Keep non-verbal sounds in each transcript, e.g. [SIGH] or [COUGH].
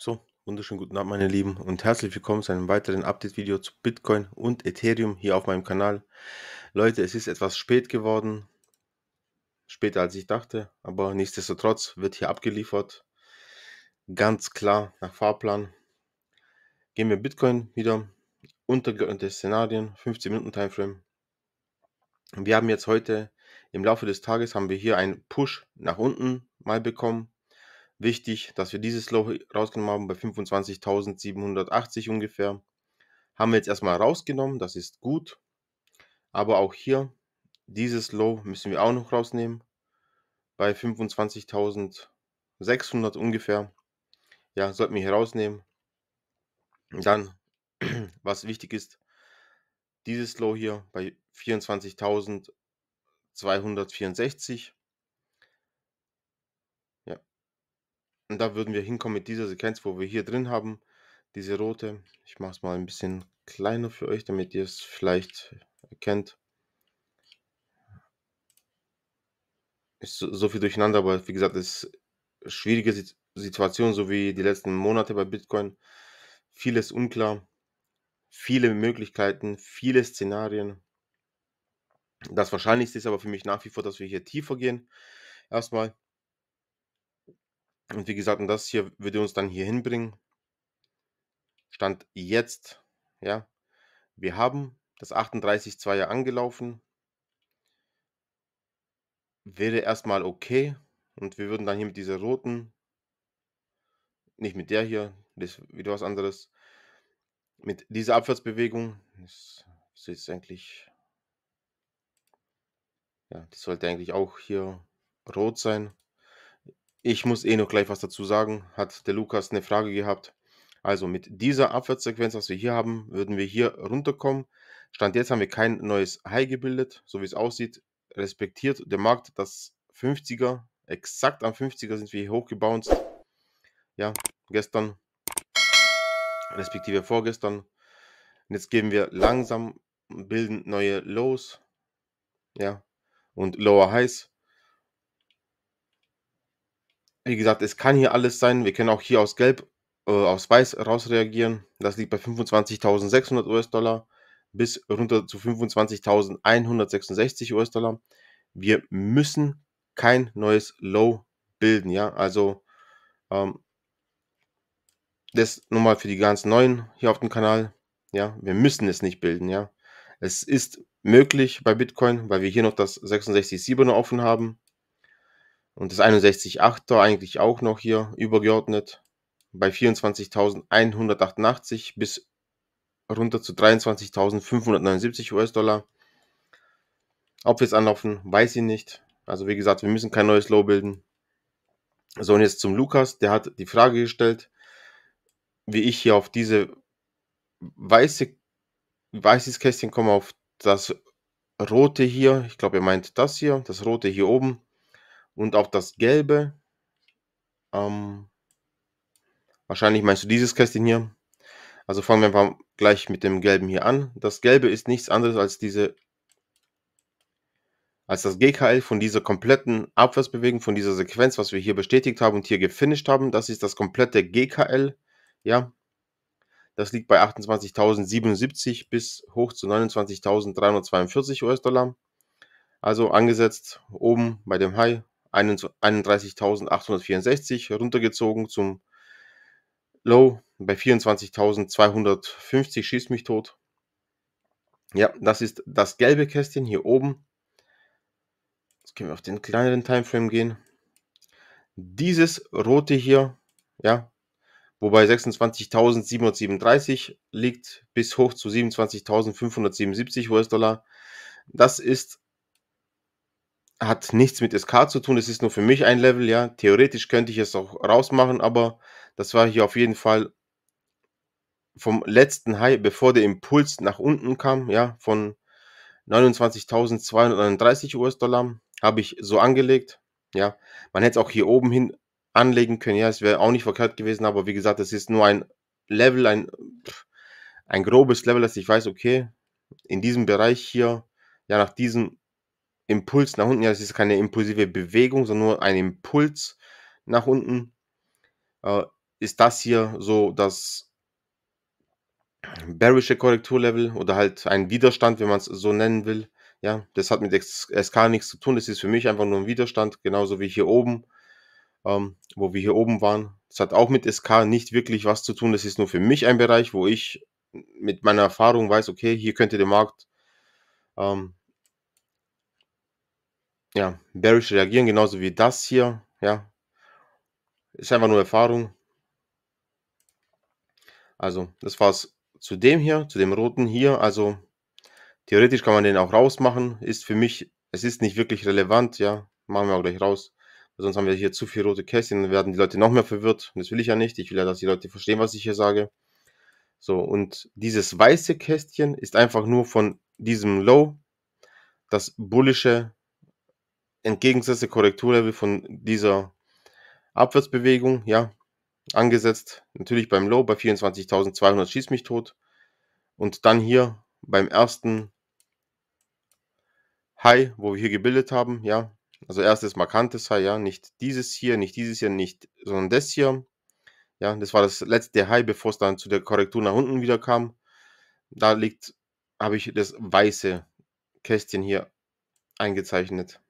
So, wunderschönen guten Abend, meine Lieben, und herzlich willkommen zu einem weiteren Update-Video zu Bitcoin und Ethereum hier auf meinem Kanal. Leute, es ist etwas spät geworden, später als ich dachte, aber nichtsdestotrotz wird hier abgeliefert. Ganz klar nach Fahrplan. Gehen wir Bitcoin wieder, untergeordnete Szenarien, 15 Minuten Timeframe. Wir haben jetzt heute im Laufe des Tages haben wir hier einen Push nach unten mal bekommen wichtig, dass wir dieses Low rausgenommen haben bei 25.780 ungefähr. Haben wir jetzt erstmal rausgenommen, das ist gut. Aber auch hier, dieses Low müssen wir auch noch rausnehmen. Bei 25.600 ungefähr. Ja, sollten wir hier rausnehmen. Dann, [CLEARS THROAT] was wichtig ist, dieses Low hier bei 24.264 Und da würden wir hinkommen mit dieser Sequenz, wo wir hier drin haben, diese rote. Ich mache es mal ein bisschen kleiner für euch, damit ihr es vielleicht erkennt. Ist so, so viel durcheinander, aber wie gesagt, es ist eine schwierige Situation, so wie die letzten Monate bei Bitcoin. Vieles unklar, viele Möglichkeiten, viele Szenarien. Das Wahrscheinlichste ist aber für mich nach wie vor, dass wir hier tiefer gehen. Erstmal und wie gesagt, und das hier würde uns dann hier hinbringen. Stand jetzt, ja. Wir haben das 38-2 ja angelaufen. Wäre erstmal okay. Und wir würden dann hier mit dieser roten, nicht mit der hier, das ist wieder was anderes, mit dieser Abwärtsbewegung, das ist jetzt eigentlich, ja, die sollte eigentlich auch hier rot sein. Ich muss eh noch gleich was dazu sagen. Hat der Lukas eine Frage gehabt? Also mit dieser Abwärtssequenz, was wir hier haben, würden wir hier runterkommen. Stand jetzt haben wir kein neues High gebildet, so wie es aussieht. Respektiert der Markt das 50er. Exakt am 50er sind wir hier hochgebounced. Ja, gestern, respektive vorgestern. Und jetzt geben wir langsam, bilden neue Lows. Ja, und Lower Highs. Wie gesagt, es kann hier alles sein. Wir können auch hier aus Gelb, äh, aus Weiß raus reagieren. Das liegt bei 25.600 US-Dollar bis runter zu 25.166 US-Dollar. Wir müssen kein neues Low bilden, ja. Also ähm, das nochmal für die ganz Neuen hier auf dem Kanal, ja. Wir müssen es nicht bilden, ja. Es ist möglich bei Bitcoin, weil wir hier noch das 667 offen haben. Und das 61.8er eigentlich auch noch hier übergeordnet bei 24.188 bis runter zu 23.579 US-Dollar. Ob wir es anlaufen, weiß ich nicht. Also wie gesagt, wir müssen kein neues Low bilden. So, und jetzt zum Lukas. Der hat die Frage gestellt, wie ich hier auf diese weiße, weißes Kästchen komme, auf das rote hier. Ich glaube, er meint das hier, das rote hier oben und auch das Gelbe. Ähm, wahrscheinlich meinst du dieses Kästchen hier. Also fangen wir mal gleich mit dem Gelben hier an. Das Gelbe ist nichts anderes als diese als das GKL von dieser kompletten Abwärtsbewegung, von dieser Sequenz, was wir hier bestätigt haben und hier gefinisht haben, das ist das komplette GKL, ja. Das liegt bei 28.077 bis hoch zu 29.342 US-Dollar. Also angesetzt oben bei dem High 31.864 runtergezogen zum Low bei 24.250 schießt mich tot. Ja, das ist das gelbe Kästchen hier oben. Jetzt können wir auf den kleineren Timeframe gehen. Dieses rote hier, ja, wobei 26.737 liegt bis hoch zu 27.577 US-Dollar. Das ist hat nichts mit SK zu tun, es ist nur für mich ein Level, ja. Theoretisch könnte ich es auch rausmachen, aber das war hier auf jeden Fall vom letzten High, bevor der Impuls nach unten kam, ja, von 29.239 US-Dollar, habe ich so angelegt, ja. Man hätte es auch hier oben hin anlegen können, ja, es wäre auch nicht verkehrt gewesen, aber wie gesagt, es ist nur ein Level, ein, ein grobes Level, dass ich weiß, okay, in diesem Bereich hier, ja, nach diesem Impuls nach unten. Ja, es ist keine impulsive Bewegung, sondern nur ein Impuls nach unten. Äh, ist das hier so das bearische Korrekturlevel oder halt ein Widerstand, wenn man es so nennen will. Ja, das hat mit SK nichts zu tun. Das ist für mich einfach nur ein Widerstand, genauso wie hier oben, ähm, wo wir hier oben waren. Das hat auch mit SK nicht wirklich was zu tun. Das ist nur für mich ein Bereich, wo ich mit meiner Erfahrung weiß, okay, hier könnte der Markt ähm, ja, bearish reagieren, genauso wie das hier. Ja, ist einfach nur Erfahrung. Also, das war's zu dem hier, zu dem roten hier. Also, theoretisch kann man den auch rausmachen. Ist für mich, es ist nicht wirklich relevant. Ja, machen wir auch gleich raus. Sonst haben wir hier zu viel rote Kästchen, dann werden die Leute noch mehr verwirrt. Und das will ich ja nicht. Ich will ja, dass die Leute verstehen, was ich hier sage. So, und dieses weiße Kästchen ist einfach nur von diesem Low das bullische entgegengesetzte Korrekturlevel von dieser Abwärtsbewegung, ja, angesetzt. Natürlich beim Low bei 24.200 schießt mich tot. Und dann hier beim ersten High, wo wir hier gebildet haben, ja. Also erstes markantes High, ja. Nicht dieses hier, nicht dieses hier, nicht, sondern das hier. Ja, das war das letzte High, bevor es dann zu der Korrektur nach unten wieder kam. Da liegt, habe ich das weiße Kästchen hier eingezeichnet.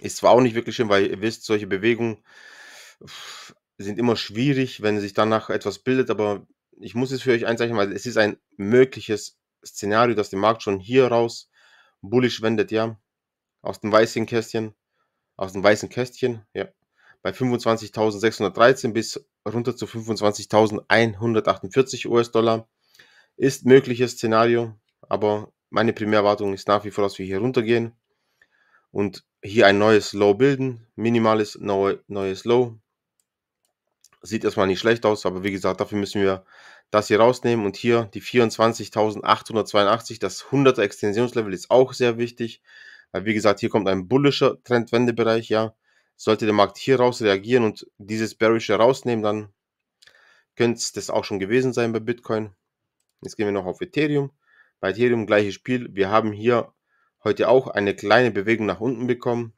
Ist zwar auch nicht wirklich schön, weil ihr wisst, solche Bewegungen sind immer schwierig, wenn sich danach etwas bildet, aber ich muss es für euch einzeichnen, weil es ist ein mögliches Szenario, dass der Markt schon hier raus bullisch wendet, ja. Aus dem weißen Kästchen, aus dem weißen Kästchen, ja. Bei 25.613 bis runter zu 25.148 US-Dollar ist mögliches Szenario, aber meine Primärwartung ist nach wie vor, dass wir hier runtergehen und hier ein neues Low bilden. Minimales neues Low. Sieht erstmal nicht schlecht aus, aber wie gesagt, dafür müssen wir das hier rausnehmen. Und hier die 24.882, das 100er Extensionslevel ist auch sehr wichtig. Weil wie gesagt, hier kommt ein bullischer Trendwendebereich, ja. Sollte der Markt hier raus reagieren und dieses Bearische rausnehmen, dann könnte es das auch schon gewesen sein bei Bitcoin. Jetzt gehen wir noch auf Ethereum. Bei Ethereum gleiches Spiel. Wir haben hier heute auch eine kleine Bewegung nach unten bekommen.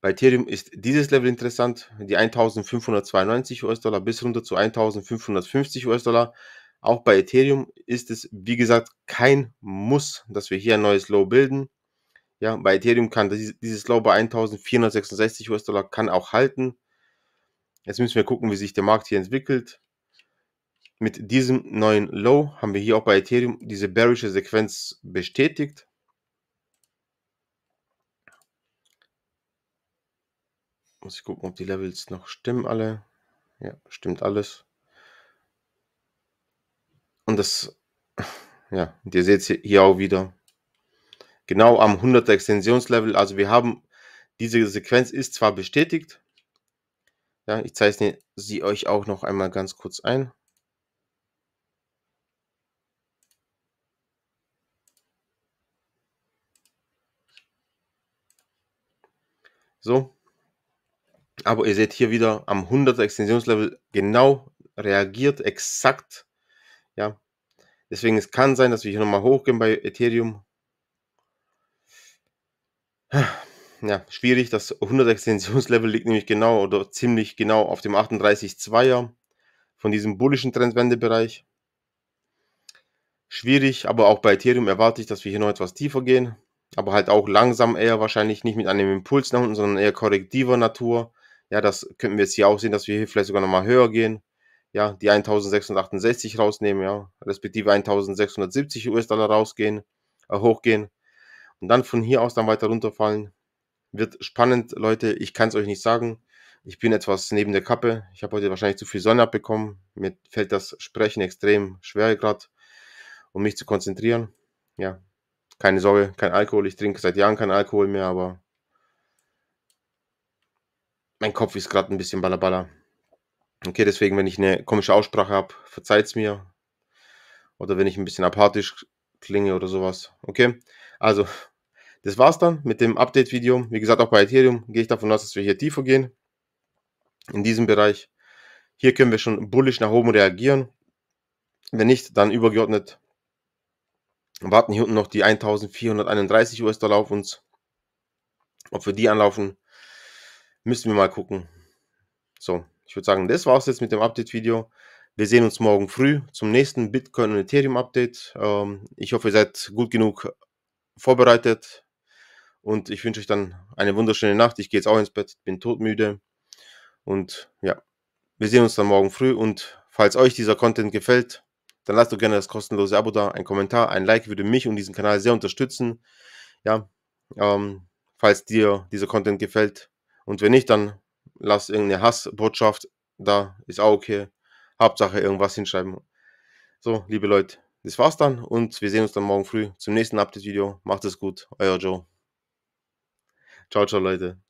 Bei Ethereum ist dieses Level interessant, die 1592 US-Dollar bis runter zu 1550 US-Dollar. Auch bei Ethereum ist es, wie gesagt, kein Muss, dass wir hier ein neues Low bilden. Ja, bei Ethereum kann dieses Low bei 1466 US-Dollar auch halten. Jetzt müssen wir gucken, wie sich der Markt hier entwickelt. Mit diesem neuen Low haben wir hier auch bei Ethereum diese bearische Sequenz bestätigt. Muss ich gucken, ob die Levels noch stimmen alle. Ja, stimmt alles. Und das, ja, und ihr seht es hier auch wieder. Genau am 100er Extensionslevel. Also wir haben, diese Sequenz ist zwar bestätigt. Ja, ich zeichne sie euch auch noch einmal ganz kurz ein. So. Aber ihr seht hier wieder am 100 Extensionslevel genau reagiert, exakt. Ja. Deswegen es kann sein, dass wir hier nochmal hochgehen bei Ethereum. Ja, schwierig. Das 100 Extensionslevel liegt nämlich genau oder ziemlich genau auf dem 38,2er von diesem bullischen Trendwendebereich schwierig, aber auch bei Ethereum erwarte ich, dass wir hier noch etwas tiefer gehen aber halt auch langsam eher wahrscheinlich nicht mit einem Impuls nach unten, sondern eher korrektiver Natur. Ja, das könnten wir jetzt hier auch sehen, dass wir hier vielleicht sogar nochmal höher gehen. Ja, die 1668 rausnehmen, ja, respektive 1670 US-Dollar rausgehen, äh, hochgehen und dann von hier aus dann weiter runterfallen. Wird spannend, Leute. Ich kann es euch nicht sagen. Ich bin etwas neben der Kappe. Ich habe heute wahrscheinlich zu viel Sonne abbekommen. Mir fällt das Sprechen extrem schwer gerade, um mich zu konzentrieren. Ja, keine Sorge, kein Alkohol. Ich trinke seit Jahren kein Alkohol mehr, aber mein Kopf ist gerade ein bisschen ballerballer. Okay, deswegen, wenn ich eine komische Aussprache habe, verzeiht es mir. Oder wenn ich ein bisschen apathisch klinge oder sowas. Okay, also das war's dann mit dem Update-Video. Wie gesagt, auch bei Ethereum gehe ich davon aus, dass wir hier tiefer gehen. In diesem Bereich. Hier können wir schon bullisch nach oben reagieren. Wenn nicht, dann übergeordnet warten hier unten noch die 1431 US-Dollar auf uns. Ob wir die anlaufen, müssen wir mal gucken. So, ich würde sagen, das war es jetzt mit dem Update-Video. Wir sehen uns morgen früh zum nächsten Bitcoin und Ethereum Update. Ähm, ich hoffe, ihr seid gut genug vorbereitet und ich wünsche euch dann eine wunderschöne Nacht. Ich gehe jetzt auch ins Bett, bin todmüde und ja, wir sehen uns dann morgen früh und falls euch dieser Content gefällt, dann lasst doch gerne das kostenlose Abo da, ein Kommentar, ein Like würde mich und diesen Kanal sehr unterstützen. Ja, ähm, falls dir dieser Content gefällt. Und wenn nicht, dann lass irgendeine Hassbotschaft da, ist auch okay. Hauptsache irgendwas hinschreiben. So, liebe Leute, das war's dann und wir sehen uns dann morgen früh zum nächsten Update-Video. Macht es gut, euer Joe. Ciao, ciao, Leute.